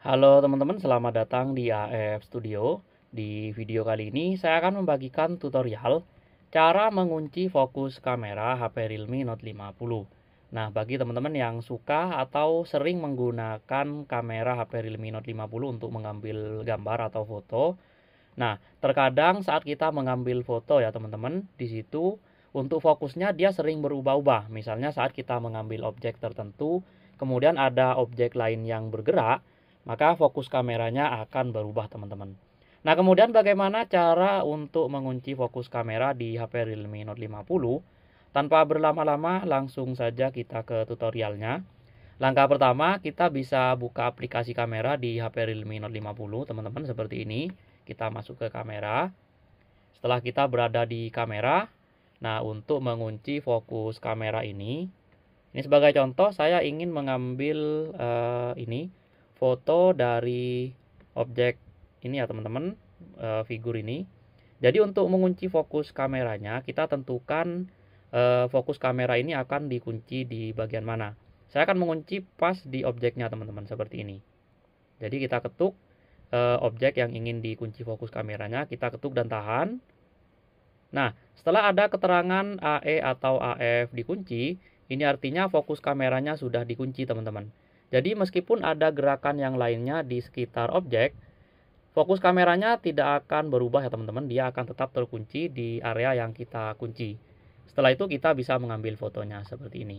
Halo teman-teman, selamat datang di AF Studio. Di video kali ini saya akan membagikan tutorial cara mengunci fokus kamera HP Realme Note 50. Nah, bagi teman-teman yang suka atau sering menggunakan kamera HP Realme Note 50 untuk mengambil gambar atau foto, nah, terkadang saat kita mengambil foto ya teman-teman, di situ untuk fokusnya dia sering berubah-ubah. Misalnya saat kita mengambil objek tertentu, kemudian ada objek lain yang bergerak, maka fokus kameranya akan berubah teman-teman. Nah kemudian bagaimana cara untuk mengunci fokus kamera di HP Realme Note 50? Tanpa berlama-lama langsung saja kita ke tutorialnya. Langkah pertama kita bisa buka aplikasi kamera di HP Realme Note 50 teman-teman seperti ini. Kita masuk ke kamera. Setelah kita berada di kamera, nah untuk mengunci fokus kamera ini, ini sebagai contoh saya ingin mengambil uh, ini foto dari objek ini ya teman-teman e, figur ini jadi untuk mengunci fokus kameranya kita tentukan e, fokus kamera ini akan dikunci di bagian mana saya akan mengunci pas di objeknya teman-teman seperti ini jadi kita ketuk e, objek yang ingin dikunci fokus kameranya kita ketuk dan tahan nah setelah ada keterangan AE atau AF dikunci ini artinya fokus kameranya sudah dikunci teman-teman jadi meskipun ada gerakan yang lainnya di sekitar objek, fokus kameranya tidak akan berubah ya teman-teman, dia akan tetap terkunci di area yang kita kunci. Setelah itu kita bisa mengambil fotonya seperti ini.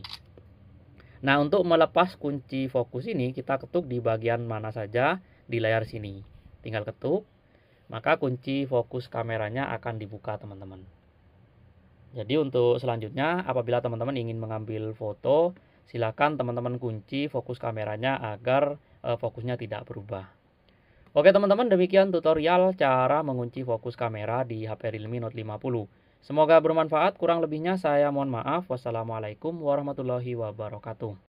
Nah, untuk melepas kunci fokus ini kita ketuk di bagian mana saja di layar sini. Tinggal ketuk, maka kunci fokus kameranya akan dibuka teman-teman. Jadi untuk selanjutnya apabila teman-teman ingin mengambil foto silakan teman-teman kunci fokus kameranya agar uh, fokusnya tidak berubah. Oke teman-teman demikian tutorial cara mengunci fokus kamera di HP Realme Note 50. Semoga bermanfaat, kurang lebihnya saya mohon maaf. Wassalamualaikum warahmatullahi wabarakatuh.